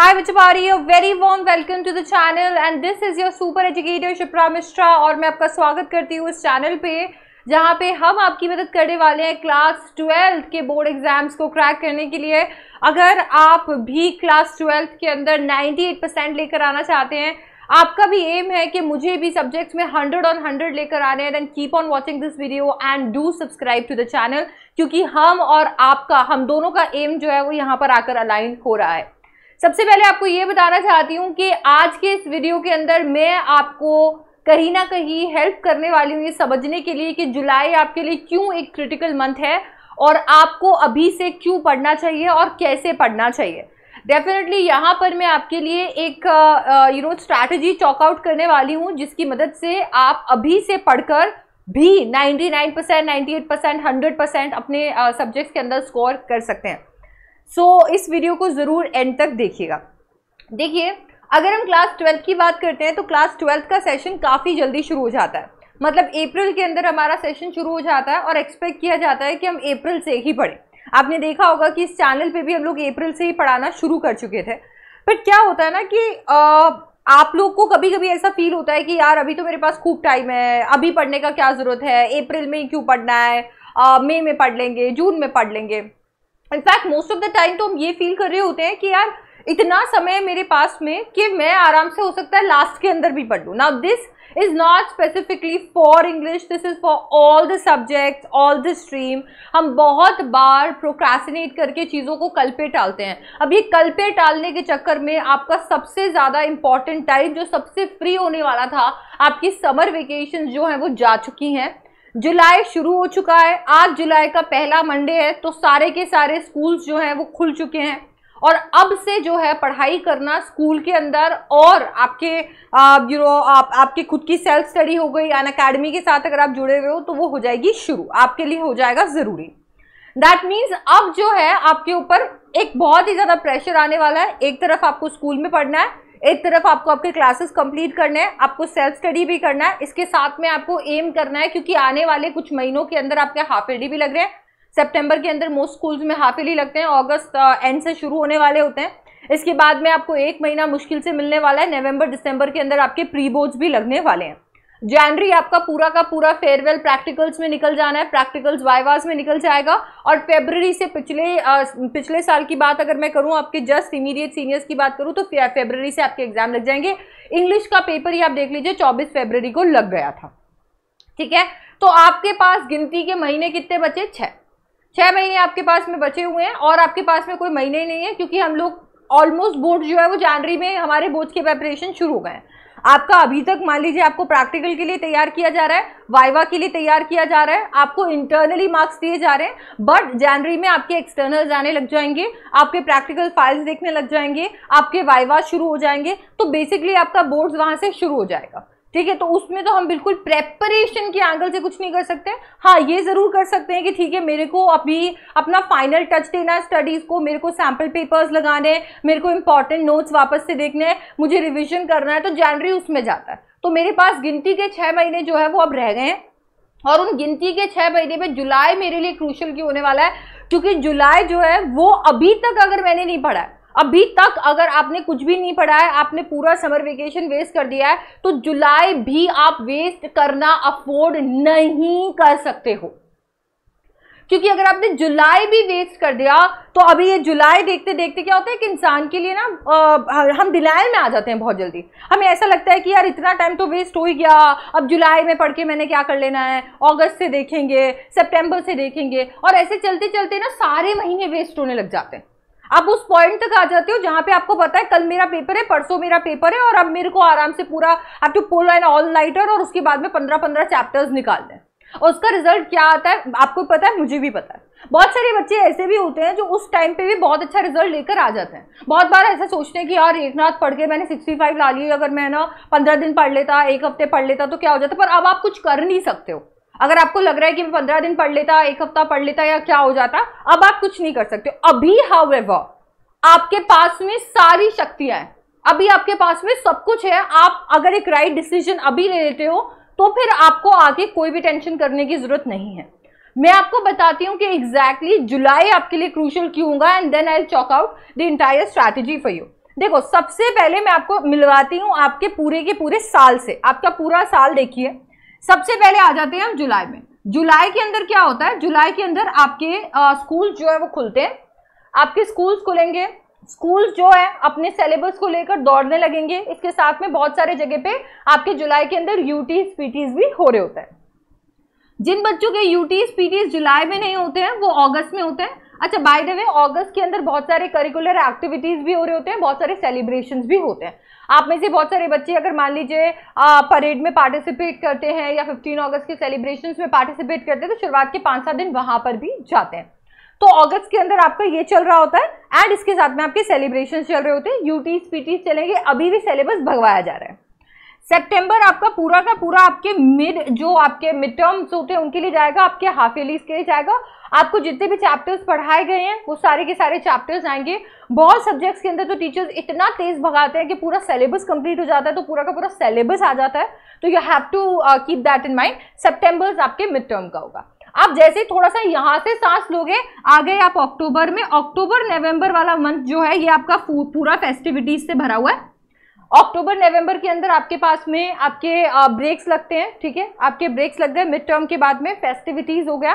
high Vichapari, a very warm welcome to the channel and this is your super educator Shipra Mishra और मैं आपका स्वागत करती हूँ इस चैनल पे जहाँ पे हम आपकी मदद करने वाले हैं क्लास ट्वेल्थ के बोर्ड एग्ज़ाम्स को क्रैक करने के लिए अगर आप भी क्लास ट्वेल्थ के अंदर 98 परसेंट लेकर आना चाहते हैं आपका भी एम है कि मुझे भी सब्जेक्ट्स में 100 ऑन 100 लेकर आने हैं then keep on watching this video and do subscribe to the channel क्योंकि हम और आपका हम दोनों का एम जो है वो यहाँ पर आकर अलाइन हो रहा है सबसे पहले आपको ये बताना चाहती हूँ कि आज के इस वीडियो के अंदर मैं आपको कहीं ना कहीं हेल्प करने वाली हूँ ये समझने के लिए कि जुलाई आपके लिए क्यों एक क्रिटिकल मंथ है और आपको अभी से क्यों पढ़ना चाहिए और कैसे पढ़ना चाहिए डेफिनेटली यहाँ पर मैं आपके लिए एक यू नो स्ट्रैटेजी चॉकआउट करने वाली हूँ जिसकी मदद से आप अभी से पढ़कर भी 99 percent ninety eight percent hundred percent अपने सब्जेक्ट्स के अंदर स्कोर कर सकते हैं सो so, इस वीडियो को ज़रूर एंड तक देखिएगा देखिए अगर हम क्लास ट्वेल्थ की बात करते हैं तो क्लास ट्वेल्थ का सेशन काफ़ी जल्दी शुरू हो जाता है मतलब अप्रैल के अंदर हमारा सेशन शुरू हो जाता है और एक्सपेक्ट किया जाता है कि हम अप्रैल से ही पढ़ें आपने देखा होगा कि इस चैनल पे भी हम लोग अप्रैल से ही पढ़ाना शुरू कर चुके थे बट क्या होता है ना कि आ, आप लोग को कभी कभी ऐसा फील होता है कि यार अभी तो मेरे पास खूब टाइम है अभी पढ़ने का क्या ज़रूरत है अप्रैल में ही क्यों पढ़ना है मई में, में पढ़ लेंगे जून में पढ़ लेंगे in fact most of the time तो हम ये फील कर रहे होते हैं कि यार इतना समय मेरे पास में कि मैं आराम से हो सकता है लास्ट के अंदर भी पढ़ लूँ ना this is not specifically for English this is for all the subject all the stream हम बहुत बार प्रोक्रेसिनेट करके चीज़ों को कल पे टालते हैं अब ये कल पे टालने के चक्कर में आपका सबसे ज़्यादा इंपॉर्टेंट टाइम जो सबसे फ्री होने वाला था आपकी समर वेकेशन जो हैं वो जा चुकी हैं जुलाई शुरू हो चुका है आज जुलाई का पहला मंडे है तो सारे के सारे स्कूल्स जो हैं वो खुल चुके हैं और अब से जो है पढ़ाई करना स्कूल के अंदर और आपके यू नो आप आपके खुद की सेल्फ स्टडी हो गई अन अकेडमी के साथ अगर आप जुड़े हुए हो तो वो हो जाएगी शुरू आपके लिए हो जाएगा ज़रूरी दैट मीन्स अब जो है आपके ऊपर एक बहुत ही ज़्यादा प्रेशर आने वाला है एक तरफ आपको स्कूल में पढ़ना है एक तरफ आपको आपके क्लासेस कंप्लीट करने हैं आपको सेल्फ स्टडी भी करना है इसके साथ में आपको एम करना है क्योंकि आने वाले कुछ महीनों के अंदर आपके हाफ एडी भी लग रहे हैं सेप्टेम्बर के अंदर मोस्ट स्कूल्स में हाफ एडी लगते हैं अगस्त एंड uh, से शुरू होने वाले होते हैं इसके बाद में आपको एक महीना मुश्किल से मिलने वाला है नवंबर दिसंबर के अंदर आपके प्री बोर्ड्स भी लगने वाले हैं जनवरी आपका पूरा का पूरा फेयरवेल प्रैक्टिकल्स में निकल जाना है प्रैक्टिकल्स वाइवाज में निकल जाएगा और फेबररी से पिछले आ, पिछले साल की बात अगर मैं करूं आपके जस्ट इमीडिएट सीनियर्स की बात करूं तो फेबररी से आपके एग्जाम लग जाएंगे इंग्लिश का पेपर ही आप देख लीजिए चौबीस फेबररी को लग गया था ठीक है तो आपके पास गिनती के महीने कितने बचे छः छः महीने आपके पास में बचे हुए हैं और आपके पास में कोई महीने ही नहीं है क्योंकि हम लोग ऑलमोस्ट बोर्ड जो है वो जनवरी में हमारे बोर्ड के प्रेपरेशन शुरू हो गए हैं आपका अभी तक मान लीजिए आपको प्रैक्टिकल के लिए तैयार किया जा रहा है वाइवा के लिए तैयार किया जा रहा है आपको इंटरनली मार्क्स दिए जा रहे हैं बट जनवरी में आपके एक्सटर्नल आने लग जाएंगे आपके प्रैक्टिकल फाइल्स देखने लग जाएंगे आपके वाइवा शुरू हो जाएंगे तो बेसिकली आपका बोर्ड वहां से शुरू हो जाएगा ठीक है तो उसमें तो हम बिल्कुल प्रेपरेशन के एंगल से कुछ नहीं कर सकते हाँ ये ज़रूर कर सकते हैं कि ठीक है मेरे को अभी अपना फाइनल टच देना है स्टडीज़ को मेरे को सैम्पल पेपर्स लगाने हैं मेरे को इंपॉर्टेंट नोट्स वापस से देखने हैं मुझे रिविजन करना है तो जनवरी उसमें जाता है तो मेरे पास गिनती के छः महीने जो है वो अब रह गए हैं और उन गिनती के छः महीने में जुलाई मेरे लिए क्रूशल क्यों होने वाला है क्योंकि जुलाई जो है वो अभी तक अगर मैंने नहीं पढ़ा है अभी तक अगर आपने कुछ भी नहीं पढ़ा है आपने पूरा समर वेकेशन वेस्ट कर दिया है तो जुलाई भी आप वेस्ट करना अफोर्ड नहीं कर सकते हो क्योंकि अगर आपने जुलाई भी वेस्ट कर दिया तो अभी ये जुलाई देखते देखते क्या होता है कि इंसान के लिए ना आ, हम डिनाइल में आ जाते हैं बहुत जल्दी हमें ऐसा लगता है कि यार इतना टाइम तो वेस्ट हो ही गया अब जुलाई में पढ़ के मैंने क्या कर लेना है अगस्त से देखेंगे सितंबर से देखेंगे और ऐसे चलते चलते ना सारे महीने वेस्ट होने लग जाते हैं आप उस पॉइंट तक आ जाते हो जहां पे आपको पता है कल मेरा पेपर है परसों मेरा पेपर है और अब मेरे को आराम से पूरा आप to pull an all nighter और उसके बाद में पंद्रह पंद्रह चैप्टर्स निकाल और उसका रिजल्ट क्या आता है आपको पता है मुझे भी पता है बहुत सारे बच्चे ऐसे भी होते हैं जो उस टाइम पे भी बहुत अच्छा रिजल्ट लेकर आ जाते हैं बहुत बार ऐसा सोचते हैं कि यार एक नाथ पढ़ के मैंने 65 ला ली अगर मैं ना पंद्रह दिन पढ़ लेता एक हफ्ते पढ़ लेता तो क्या हो जाता पर अब आप कुछ कर नहीं सकते हो अगर आपको लग रहा है कि मैं पंद्रह दिन पढ़ लेता एक हफ्ता पढ़ लेता या क्या हो जाता अब आप कुछ नहीं कर सकते अभी हाउ आपके पास में सारी शक्तियां अभी आपके पास में सब कुछ है आप अगर एक राइट डिसीजन अभी ले लेते हो तो फिर आपको आगे कोई भी टेंशन करने की जरूरत नहीं है मैं आपको बताती हूँ कि एग्जैक्टली exactly जुलाई आपके लिए क्रूशल क्यों होगा and then I chalk out the entire strategy for you देखो सबसे पहले मैं आपको मिलवाती हूँ आपके पूरे के पूरे साल से आपका पूरा साल देखिए सबसे पहले आ जाते हैं हम जुलाई में जुलाई के अंदर क्या होता है जुलाई के अंदर आपके स्कूल जो है वो खुलते हैं आपके स्कूल्स खुलेंगे स्कूल जो है अपने सिलेबस को लेकर दौड़ने लगेंगे इसके साथ में बहुत सारे जगह पे आपके जुलाई के अंदर यूटीज पीटीज भी हो रहे होते हैं जिन बच्चों के यूटीज पीटीज जुलाई में नहीं होते हैं वो अगस्त में होते हैं अच्छा बाय द वे अगस्त के अंदर बहुत सारे करिकुलर एक्टिविटीज भी हो रहे होते हैं बहुत सारे सेलिब्रेशन भी होते हैं आप में से बहुत सारे बच्चे अगर मान लीजिए परेड में पार्टिसिपेट करते हैं या 15 अगस्त के सेलिब्रेशंस में पार्टिसिपेट करते हैं तो शुरुआत के पाँच सात दिन वहाँ पर भी जाते हैं तो अगस्त के अंदर आपका ये चल रहा होता है एंड इसके साथ में आपके सेलिब्रेशन चल रहे होते हैं यूटीज पीटीज चलेंगे अभी भी सिलेबस भगवाया जा रहा है सितंबर आपका पूरा का पूरा आपके मिड जो आपके मिड टर्म्स होते हैं उनके लिए जाएगा आपके हाफ ईयरलीज के लिए जाएगा आपको जितने भी चैप्टर्स पढ़ाए गए हैं वो सारे के सारे चैप्टर्स आएंगे बहुत सब्जेक्ट्स के अंदर तो टीचर्स इतना तेज भगाते हैं कि पूरा सिलेबस कंप्लीट हो जाता है तो पूरा का पूरा सिलेबस आ जाता है तो you have to keep that in mind September आपके मिड टर्म का होगा आप जैसे थोड़ा सा यहाँ से सांस लोगे आ गए आप अक्टूबर में अक्टूबर नवंबर वाला मंथ जो है ये आपका पूरा फेस्टिविटीज से भरा हुआ है अक्टूबर नवंबर के अंदर आपके पास में आपके ब्रेक्स uh, लगते हैं ठीक है आपके ब्रेक्स लग गए मिड टर्म के बाद में फेस्टिविटीज हो गया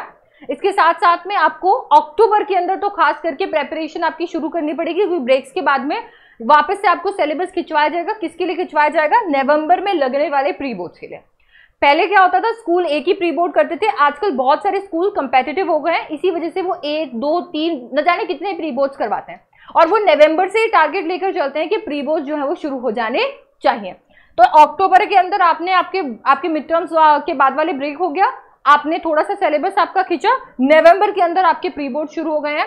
इसके साथ साथ में आपको अक्टूबर के अंदर तो खास करके प्रेपरेशन आपकी शुरू करनी पड़ेगी क्योंकि ब्रेक्स के बाद में वापस से आपको सिलेबस खिंचवाया जाएगा किसके लिए खिंचवाया जाएगा नवंबर में लगने वाले प्री बोर्ड के लिए पहले क्या होता था स्कूल एक ही प्री बोर्ड करते थे आजकल बहुत सारे स्कूल कंपेटेटिव हो गए हैं इसी वजह से वो एक दो तीन न जाने कितने प्री बोर्ड्स करवाते हैं और वो नवंबर से टारगेट लेकर चलते हैं कि प्री बोर्ड जो है वो शुरू हो जाने चाहिए तो अक्टूबर के अंदर आपने आपके आपके मिड टर्म्स के बाद वाले ब्रेक हो गया आपने थोड़ा सा सिलेबस आपका खींचा नवंबर के अंदर आपके प्री बोर्ड शुरू हो गए हैं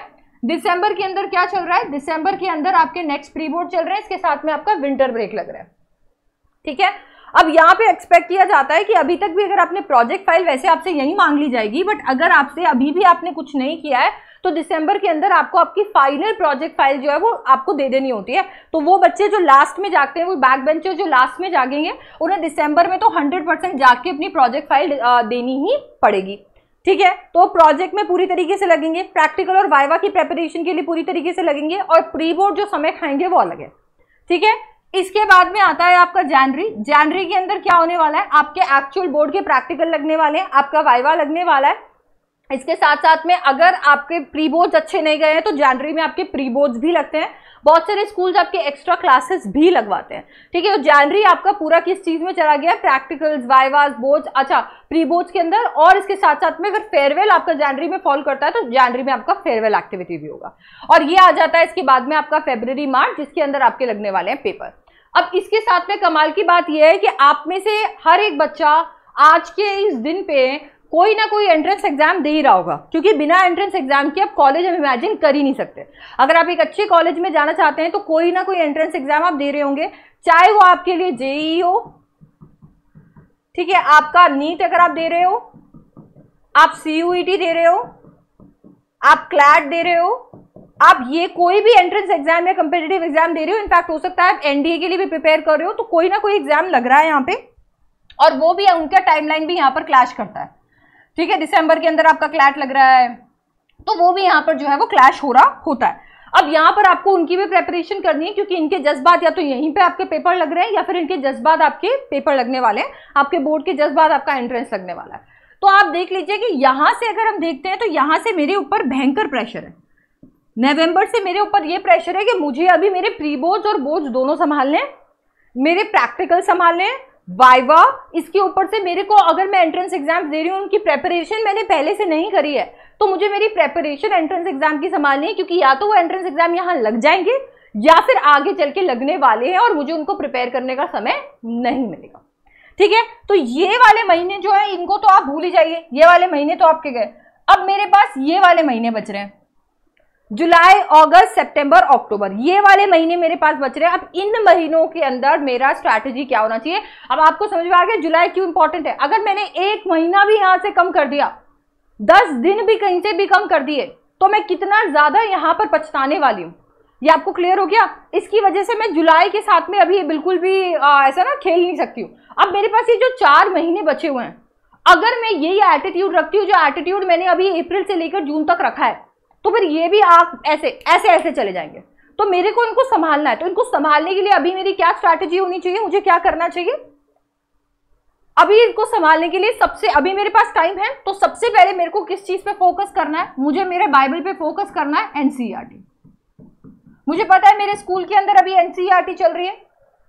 दिसंबर के अंदर क्या चल रहा है दिसंबर के अंदर आपके नेक्स्ट प्री बोर्ड चल रहे हैं इसके साथ में आपका विंटर ब्रेक लग रहा है ठीक है अब यहाँ पे एक्सपेक्ट किया जाता है कि अभी तक भी अगर आपने प्रोजेक्ट फाइल वैसे आपसे यही मांग ली जाएगी बट अगर आपसे अभी भी आपने कुछ नहीं किया है तो दिसंबर के अंदर आपको आपकी फाइनल प्रोजेक्ट फाइल जो है वो आपको दे देनी होती है तो वो बच्चे जो लास्ट में जाते हैं वो बैक बेंचर जो लास्ट में जागेंगे उन्हें दिसंबर में तो हंड्रेड परसेंट जाके अपनी प्रोजेक्ट फाइल देनी ही पड़ेगी ठीक है तो प्रोजेक्ट में पूरी तरीके से लगेंगे प्रैक्टिकल और वाइवा की प्रेपरेशन के लिए पूरी तरीके से लगेंगे और प्री बोर्ड जो समय खाएंगे वो अलग है ठीक है इसके बाद में आता है आपका जनवरी जनवरी के अंदर क्या होने वाला है आपके एक्चुअल बोर्ड के प्रैक्टिकल लगने वाले हैं आपका वाइवा लगने वाला है इसके साथ साथ में अगर आपके प्री बोर्ड्स अच्छे नहीं गए हैं तो जनवरी में आपके प्री बोर्ड्स भी लगते हैं बहुत सारे स्कूल्स आपके एक्स्ट्रा क्लासेस भी लगवाते हैं ठीक है जनवरी आपका पूरा किस चीज़ में चला गया प्रैक्टिकल्स वाइवास बोर्ड अच्छा प्री बोर्ड्स के अंदर और इसके साथ साथ में अगर फेयरवेल आपका जनवरी में फॉल करता है तो जनवरी में आपका फेयरवेल एक्टिविटी भी होगा और ये आ जाता है इसके बाद में आपका फेब्रवरी मार्च जिसके अंदर आपके लगने वाले हैं पेपर अब इसके साथ में कमाल की बात यह है कि आप में से हर एक बच्चा आज के इस दिन पे कोई ना कोई एंट्रेंस एग्जाम दे ही रहा होगा क्योंकि बिना एंट्रेंस एग्जाम के आप कॉलेज हम इमेजिन कर ही नहीं सकते अगर आप एक अच्छे कॉलेज में जाना चाहते हैं तो कोई ना कोई एंट्रेंस एग्जाम आप दे रहे होंगे चाहे वो आपके लिए जेई हो ठीक है आपका नीट अगर आप दे रहे हो आप सीयूईटी e दे रहे हो आप क्लैट दे रहे हो आप ये कोई भी एंट्रेंस एग्जाम या कंपिटेटिव एग्जाम दे रहे हो इनफैक्ट हो सकता है आप एनडीए के लिए भी प्रिपेयर कर रहे हो तो कोई ना कोई एग्जाम लग रहा है यहाँ पे और वो भी उनका टाइमलाइन भी यहाँ पर क्लैश करता है ठीक है दिसंबर के अंदर आपका क्लैट लग रहा है तो वो भी यहाँ पर जो है वो क्लैश हो रहा होता है अब यहाँ पर आपको उनकी भी प्रेपरेशन करनी है क्योंकि इनके जज्बात या तो यहीं पे आपके पेपर लग रहे हैं या फिर इनके जज्बात आपके पेपर लगने वाले हैं आपके बोर्ड के जज्बात आपका एंट्रेंस लगने वाला है तो आप देख लीजिए कि यहाँ से अगर हम देखते हैं तो यहाँ से मेरे ऊपर भयंकर प्रेशर है नवंबर से मेरे ऊपर ये प्रेशर है कि मुझे अभी मेरे प्री बोर्ड्स और बोर्ड्स दोनों संभालने मेरे प्रैक्टिकल संभालने वाइवा इसके ऊपर से मेरे को अगर मैं एंट्रेंस एग्जाम दे रही हूँ उनकी प्रेपरेशन मैंने पहले से नहीं करी है तो मुझे मेरी प्रेपरेशन एंट्रेंस एग्जाम की संभालनी है क्योंकि या तो वो एंट्रेंस एग्जाम यहाँ लग जाएंगे या फिर आगे चल के लगने वाले हैं और मुझे उनको प्रिपेयर करने का समय नहीं मिलेगा ठीक है तो ये वाले महीने जो है इनको तो आप भूल ही जाइए ये वाले महीने तो आपके गए अब मेरे पास ये वाले महीने बच रहे हैं जुलाई अगस्त सितंबर अक्टूबर ये वाले महीने मेरे पास बच रहे हैं अब इन महीनों के अंदर मेरा स्ट्रैटेजी क्या होना चाहिए अब आपको समझ में आ गया जुलाई क्यों इंपॉर्टेंट है अगर मैंने एक महीना भी यहां से कम कर दिया दस दिन भी कहीं से भी कम कर दिए तो मैं कितना ज्यादा यहां पर पछताने वाली हूं ये आपको क्लियर हो गया इसकी वजह से मैं जुलाई के साथ में अभी बिल्कुल भी आ, ऐसा ना खेल नहीं सकती हूँ अब मेरे पास ये जो चार महीने बचे हुए हैं अगर मैं यही एटीट्यूड रखती हूँ जो एटीट्यूड मैंने अभी अप्रैल से लेकर जून तक रखा है तो फिर ये भी आप ऐसे ऐसे ऐसे चले जाएंगे तो मेरे को इनको संभालना है तो इनको संभालने के लिए अभी मेरी क्या स्ट्रैटेजी होनी चाहिए मुझे क्या करना चाहिए अभी इनको संभालने के लिए सबसे अभी मेरे पास टाइम है तो सबसे पहले मेरे को किस चीज पे फोकस करना है मुझे मेरे बाइबल पे फोकस करना है एनसीईआरटी e मुझे पता है मेरे स्कूल के अंदर अभी एनसीईआरटी e चल रही है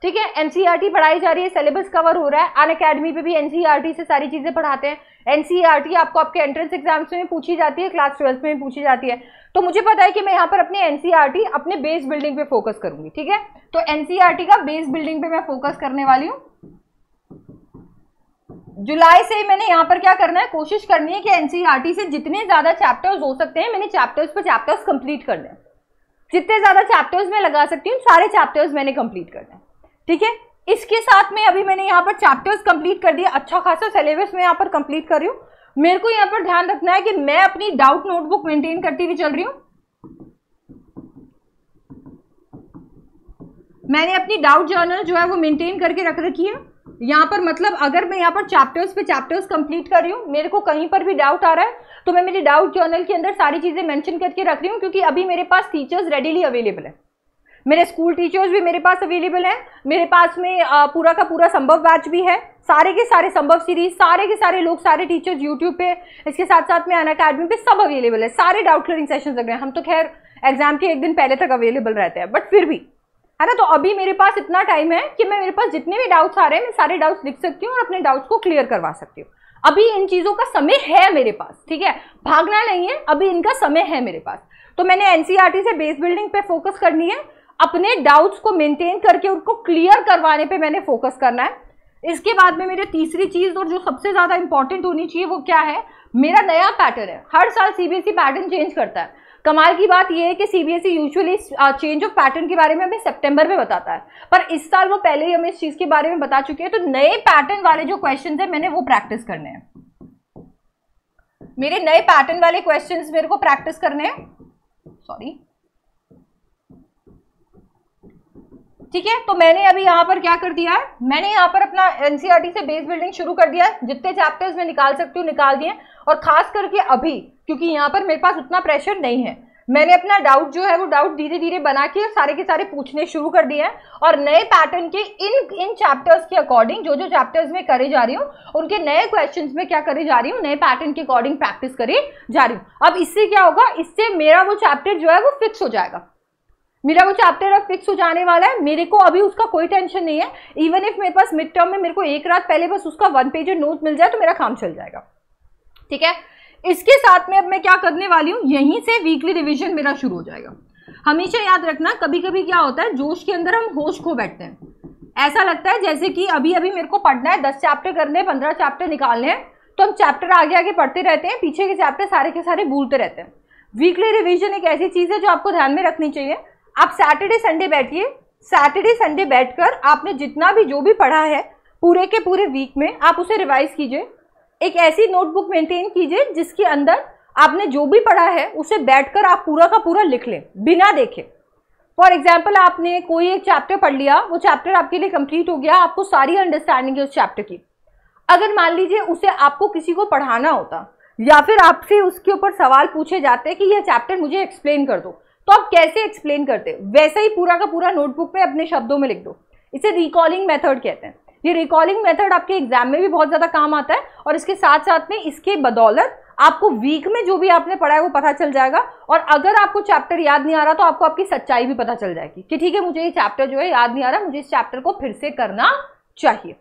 ठीक है एनसीईआरटी e पढ़ाई जा रही है सिलेबस कवर हो रहा है अन अकेडमी पे भी एनसीईआरटी e से सारी चीज़ें पढ़ाते हैं एनसीईआरटी e आपको आपके एंट्रेंस एग्जाम्स में पूछी जाती है क्लास ट्वेल्थ में भी पूछी जाती है तो मुझे पता है कि मैं यहाँ पर अपने एनसीईआरटी अपने बेस बिल्डिंग पे फोकस करूंगी ठीक है तो एनसीईआरटी का बेस बिल्डिंग पे मैं फोकस करने वाली हूँ जुलाई से मैंने यहाँ पर क्या करना है कोशिश करनी है कि एनसीईआरटी से जितने ज़्यादा चैप्टर्स हो सकते हैं मैंने चैप्टर्स पर चैप्टर्स कंप्लीट कर दें जितने ज़्यादा चैप्टर्स मैं लगा सकती हूँ सारे चैप्टर्स मैंने कंप्लीट कर दें ठीक है इसके साथ में अभी मैंने यहाँ पर चैप्टर्स कंप्लीट कर दिया अच्छा खासा सिलेबस मैं यहाँ पर कंप्लीट कर रही हूँ मेरे को यहाँ पर ध्यान रखना है कि मैं अपनी डाउट नोटबुक मेंटेन करती हुई चल रही हूँ मैंने अपनी डाउट जर्नल जो है वो मेंटेन करके रख रखी है यहाँ पर मतलब अगर मैं यहाँ पर चैप्टर्स पे चैप्टर्स कंप्लीट कर रही हूँ मेरे को कहीं पर भी डाउट आ रहा है तो मैं मेरी डाउट जर्नल के अंदर सारी चीज़ें मेंशन करके रख रही हूँ क्योंकि अभी मेरे पास टीचर्स रेडीली अवेलेबल है मेरे स्कूल टीचर्स भी मेरे पास अवेलेबल हैं मेरे पास में पूरा का पूरा संभव बैच भी है सारे के सारे संभव सीरीज सारे के सारे लोग सारे टीचर्स यूट्यूब पे इसके साथ साथ में अन अकेडमी पे सब अवेलेबल है सारे डाउट क्लियरिंग सेशन लग रहे हैं हम तो खैर एग्जाम के एक दिन पहले तक अवेलेबल रहते हैं बट फिर भी है ना तो अभी मेरे पास इतना टाइम है कि मैं मेरे पास जितने भी डाउट्स आ रहे हैं मैं सारे डाउट्स लिख सकती हूँ और अपने डाउट्स को क्लियर करवा सकती हूँ अभी इन चीज़ों का समय है मेरे पास ठीक है भागना नहीं है अभी इनका समय है मेरे पास तो मैंने एनसीआरटी e से बेस बिल्डिंग पे फोकस करनी है अपने डाउट्स को मेंटेन करके उनको क्लियर करवाने पे मैंने फोकस करना है इसके बाद में मेरे तीसरी चीज़ और जो सबसे ज़्यादा इंपॉर्टेंट होनी चाहिए वो क्या है मेरा नया पैटर्न है हर साल सीबीएसई पैटर्न चेंज करता है कमाल की बात यह है कि CBSE usually change of pattern के बारे में हमें सितंबर में बताता है पर इस साल वो पहले ही हमें इस चीज़ के बारे में बता चुके हैं तो नए पैटर्न वाले जो क्वेश्चन है मैंने वो प्रैक्टिस करने हैं मेरे नए पैटर्न वाले क्वेश्चन मेरे को प्रैक्टिस करने हैं सॉरी ठीक है तो मैंने अभी यहाँ पर क्या कर दिया है मैंने यहाँ पर अपना एनसीईआरटी e से बेस बिल्डिंग शुरू कर दिया है जितने चैप्टर्स में निकाल सकती हूँ निकाल दिए और खास करके अभी क्योंकि यहाँ पर मेरे पास उतना प्रेशर नहीं है मैंने अपना डाउट जो है वो डाउट धीरे धीरे बना के सारे के सारे पूछने शुरू कर दिए हैं और नए पैटर्न के इन इन चैप्टर्स के अकॉर्डिंग जो जो चैप्टर्स में करे जा रही हूँ उनके नए क्वेश्चंस में क्या करे जा रही हूँ नए पैटर्न के अकॉर्डिंग प्रैक्टिस करी जा रही हूँ अब इससे क्या होगा इससे मेरा वो चैप्टर जो है वो फिक्स हो जाएगा मेरा वो चैप्टर अब फिक्स हो जाने वाला है मेरे को अभी उसका कोई टेंशन नहीं है इवन इफ मेरे पास मिड टर्म में मेरे को एक रात पहले बस उसका वन पेज नोट मिल जाए तो मेरा काम चल जाएगा ठीक है इसके साथ में अब मैं क्या करने वाली हूँ यहीं से वीकली रिविजन मेरा शुरू हो जाएगा हमेशा याद रखना कभी कभी क्या होता है जोश के अंदर हम होश खो बैठते हैं ऐसा लगता है जैसे कि अभी अभी मेरे को पढ़ना है दस चैप्टर करने हैं पंद्रह चैप्टर निकालने हैं तो हम चैप्टर आगे आगे पढ़ते रहते हैं पीछे के चैप्टर सारे के सारे भूलते रहते हैं वीकली रिविजन एक ऐसी चीज़ है जो आपको ध्यान में रखनी चाहिए आप सैटरडे संडे बैठिए सैटरडे संडे बैठकर आपने जितना भी जो भी पढ़ा है पूरे के पूरे वीक में आप उसे रिवाइज कीजिए एक ऐसी नोटबुक मेंटेन कीजिए जिसके अंदर आपने जो भी पढ़ा है उसे बैठकर आप पूरा का पूरा लिख लें बिना देखे फॉर एग्जाम्पल आपने कोई एक चैप्टर पढ़ लिया वो चैप्टर आपके लिए कंप्लीट हो गया आपको सारी अंडरस्टैंडिंग है उस चैप्टर की अगर मान लीजिए उसे आपको किसी को पढ़ाना होता या फिर आपसे उसके ऊपर सवाल पूछे जाते कि यह चैप्टर मुझे एक्सप्लेन कर दो तो आप कैसे एक्सप्लेन करते हो वैसे ही पूरा का पूरा नोटबुक में अपने शब्दों में लिख दो इसे रिकॉलिंग मेथड कहते हैं ये रिकॉलिंग मेथड आपके एग्जाम में भी बहुत ज़्यादा काम आता है और इसके साथ साथ में इसके बदौलत आपको वीक में जो भी आपने पढ़ा है वो पता चल जाएगा और अगर आपको चैप्टर याद नहीं आ रहा तो आपको आपकी सच्चाई भी पता चल जाएगी कि ठीक है मुझे ये चैप्टर जो है याद नहीं आ रहा मुझे इस चैप्टर को फिर से करना चाहिए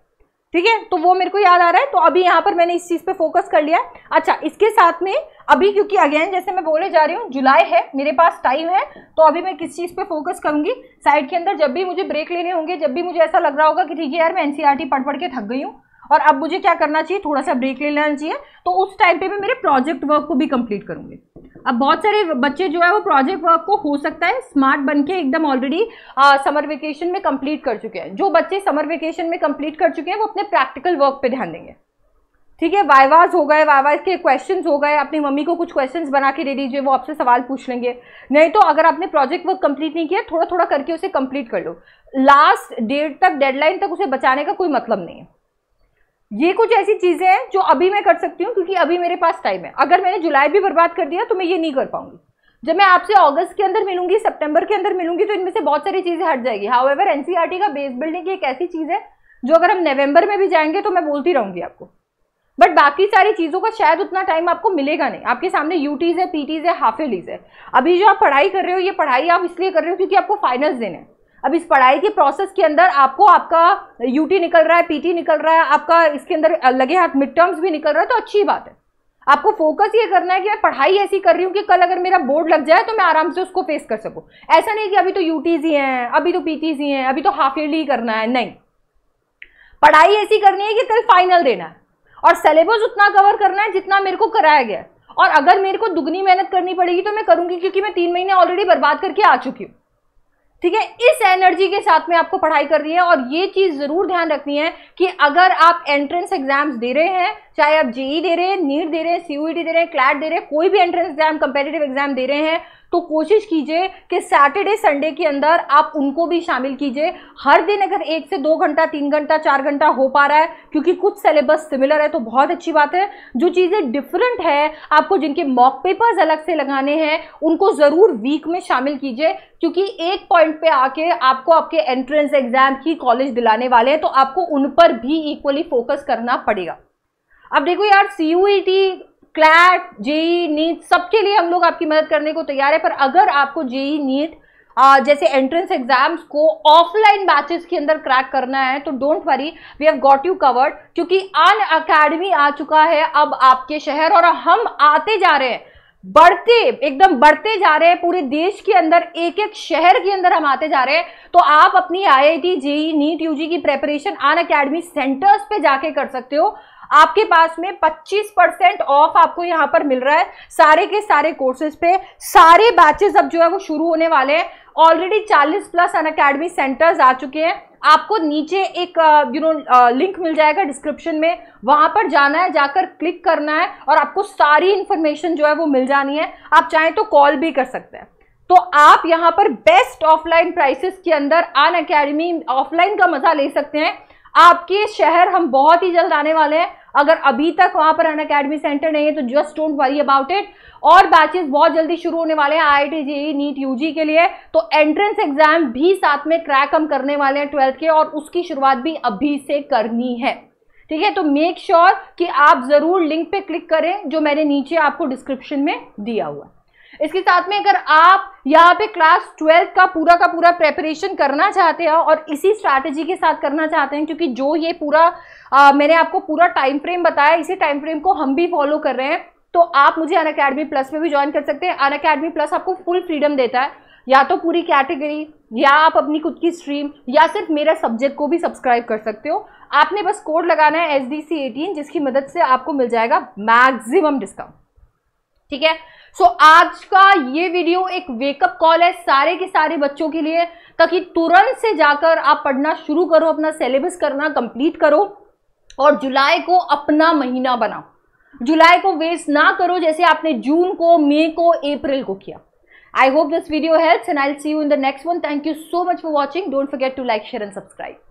ठीक है तो वो मेरे को याद आ रहा है तो अभी यहाँ पर मैंने इस चीज़ पे फोकस कर लिया अच्छा इसके साथ में अभी क्योंकि अगेन जैसे मैं बोले जा रही हूँ जुलाई है मेरे पास टाइम है तो अभी मैं किस चीज़ पे फोकस करूँगी साइड के अंदर जब भी मुझे ब्रेक लेने होंगे जब भी मुझे ऐसा लग रहा होगा कि ठीक है यार मैं एनसीईआरटी e पढ़ पढ़ के थक गई हूँ और अब मुझे क्या करना चाहिए थोड़ा सा ब्रेक ले लेना चाहिए तो उस टाइम पर मैं मेरे प्रोजेक्ट वर्क को भी कंप्लीट करूँगी अब बहुत सारे बच्चे जो है वो प्रोजेक्ट वर्क को हो सकता है स्मार्ट बन के एकदम ऑलरेडी समर वेकेशन में कंप्लीट कर चुके हैं जो बच्चे समर वेकेशन में कंप्लीट कर चुके हैं वो अपने प्रैक्टिकल वर्क पे ध्यान देंगे ठीक है वाइवाज हो गए वाइवाज के क्वेश्चंस हो गए अपनी मम्मी को कुछ क्वेश्चंस बना के दे दीजिए वो आपसे सवाल पूछ लेंगे नहीं तो अगर आपने प्रोजेक्ट वर्क कंप्लीट नहीं किया थोड़ा थोड़ा करके उसे कंप्लीट कर लो लास्ट डेट तक डेडलाइन तक उसे बचाने का कोई मतलब नहीं है ये कुछ ऐसी चीज़ें हैं जो अभी मैं कर सकती हूँ क्योंकि अभी मेरे पास टाइम है अगर मैंने जुलाई भी बर्बाद कर दिया तो मैं ये नहीं कर पाऊंगी जब मैं आपसे अगस्त के अंदर मिलूंगी सितंबर के अंदर मिलूंगी तो इनमें से बहुत सारी चीज़ें हट जाएगी हाउ एवर e का बेस बिल्डिंग एक ऐसी चीज़ है जो अगर हम नवंबर में भी जाएंगे तो मैं बोलती रहूंगी आपको बट बाकी सारी चीज़ों का शायद उतना टाइम आपको मिलेगा नहीं आपके सामने यूटीज़ है पीटीज़ है हाफ एलीज है अभी जो आप पढ़ाई कर रहे हो ये पढ़ाई आप इसलिए कर रहे हो क्योंकि आपको फाइनल्स देने हैं अब इस पढ़ाई के प्रोसेस के अंदर आपको आपका यूटी निकल रहा है पीटी निकल रहा है आपका इसके अंदर लगे हाथ मिड टर्म्स भी निकल रहा है तो अच्छी बात है आपको फोकस ये करना है कि मैं पढ़ाई ऐसी कर रही हूँ कि कल अगर मेरा बोर्ड लग जाए तो मैं आराम से उसको फेस कर सकूँ ऐसा नहीं कि अभी तो यूटीज ही हैं अभी तो पीटीज ही हैं अभी तो हाफ ईयरली करना है नहीं पढ़ाई ऐसी करनी है कि कल फाइनल देना है और सिलेबस उतना कवर करना है जितना मेरे को कराया गया और अगर मेरे को दुगनी मेहनत करनी पड़ेगी तो मैं करूंगी क्योंकि मैं तीन महीने ऑलरेडी बर्बाद करके आ चुकी हूँ ठीक है इस एनर्जी के साथ में आपको पढ़ाई करनी है और ये चीज जरूर ध्यान रखनी है कि अगर आप एंट्रेंस एग्जाम्स दे रहे हैं चाहे आप जेई e दे रहे हैं नीट दे रहे हैं सीयूईटी e दे रहे हैं क्लैट दे रहे हैं कोई भी एंट्रेंस एग्जाम कंपेटेटिव एग्जाम दे रहे हैं तो कोशिश कीजिए कि सैटरडे संडे के अंदर आप उनको भी शामिल कीजिए हर दिन अगर एक से दो घंटा तीन घंटा चार घंटा हो पा रहा है क्योंकि कुछ सिलेबस सिमिलर है तो बहुत अच्छी बात है जो चीज़ें डिफरेंट है आपको जिनके मॉक पेपर्स अलग से लगाने हैं उनको ज़रूर वीक में शामिल कीजिए क्योंकि एक पॉइंट पे आके आपको आपके एंट्रेंस एग्जाम की कॉलेज दिलाने वाले हैं तो आपको उन पर भी इक्वली फोकस करना पड़ेगा अब देखो यार सी क्लैट जेई नीट सबके लिए हम लोग आपकी मदद करने को तैयार है पर अगर आपको जेई नीट जैसे एंट्रेंस एग्जाम्स को ऑफलाइन बैचेस के अंदर क्रैक करना है तो don't worry we have got you covered क्योंकि अन अकेडमी आ चुका है अब आपके शहर और हम आते जा रहे हैं बढ़ते एकदम बढ़ते जा रहे हैं पूरे देश के अंदर एक एक शहर के अंदर हम आते जा रहे हैं तो आप अपनी I I T JEE NEET UG की प्रेपरेशन अन अकेडमी सेंटर्स पे जाके कर सकते हो आपके पास में 25 परसेंट ऑफ आपको यहाँ पर मिल रहा है सारे के सारे कोर्सेज पे सारे बैचेस अब जो है वो शुरू होने वाले हैं already 40 plus Unacademy centres आ चुके हैं आपको नीचे एक यू नो लिंक मिल जाएगा डिस्क्रिप्शन में वहां पर जाना है जाकर क्लिक करना है और आपको सारी इंफॉर्मेशन जो है वो मिल जानी है आप चाहें तो कॉल भी कर सकते हैं तो आप यहाँ पर बेस्ट ऑफलाइन प्राइसेस के अंदर अन अकेडमी ऑफलाइन का मजा ले सकते हैं आपके शहर हम बहुत ही जल्द आने वाले हैं अगर अभी तक वहां पर अन अकेडमी सेंटर नहीं है तो just don't worry about it और बैचेस बहुत जल्दी शुरू होने वाले हैं I I JEE NEET UG के लिए तो एंट्रेंस एग्जाम भी साथ में क्रैक हम करने वाले हैं ट्वेल्थ के और उसकी शुरुआत भी अभी से करनी है ठीक है तो मेक श्योर sure कि आप जरूर लिंक पे क्लिक करें जो मैंने नीचे आपको डिस्क्रिप्शन में दिया हुआ है इसके साथ में अगर आप यहाँ पे क्लास ट्वेल्थ का पूरा का पूरा प्रेपरेशन करना चाहते हैं और इसी स्ट्रैटेजी के साथ करना चाहते हैं क्योंकि जो ये पूरा आ, मैंने आपको पूरा टाइम फ्रेम बताया इसी टाइम फ्रेम को हम भी फॉलो कर रहे हैं तो आप मुझे अन अकेडमी प्लस में भी ज्वाइन कर सकते हैं अन अकेडमी प्लस आपको फुल फ्रीडम देता है या तो पूरी कैटेगरी या आप अपनी खुद की स्ट्रीम या सिर्फ मेरा सब्जेक्ट को भी सब्सक्राइब कर सकते हो आपने बस कोड लगाना है एस डी सी एटीन जिसकी मदद से आपको मिल जाएगा मैक्सिमम डिस्काउंट ठीक है सो so, आज का ये वीडियो एक वेकअप कॉल है सारे के सारे बच्चों के लिए ताकि तुरंत से जाकर आप पढ़ना शुरू करो अपना सिलेबस करना कंप्लीट करो और जुलाई को अपना महीना बनाओ जुलाई को वेस्ट ना करो जैसे आपने जून को मई को अप्रैल को किया I hope this video helps and I see you in the next one thank you so much for watching don't forget to like share and subscribe